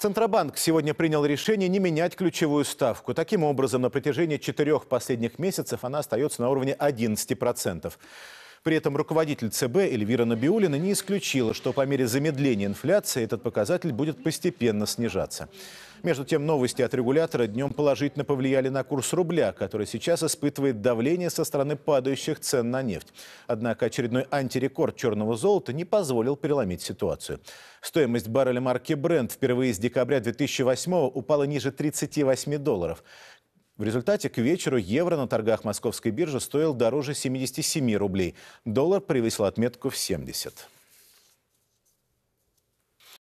Центробанк сегодня принял решение не менять ключевую ставку. Таким образом, на протяжении четырех последних месяцев она остается на уровне 11%. При этом руководитель ЦБ Эльвира Набиулина не исключила, что по мере замедления инфляции этот показатель будет постепенно снижаться. Между тем, новости от регулятора днем положительно повлияли на курс рубля, который сейчас испытывает давление со стороны падающих цен на нефть. Однако очередной антирекорд черного золота не позволил переломить ситуацию. Стоимость барреля марки Brent впервые с декабря 2008 упала ниже 38 долларов. В результате к вечеру евро на торгах московской биржи стоил дороже 77 рублей. Доллар превысил отметку в 70.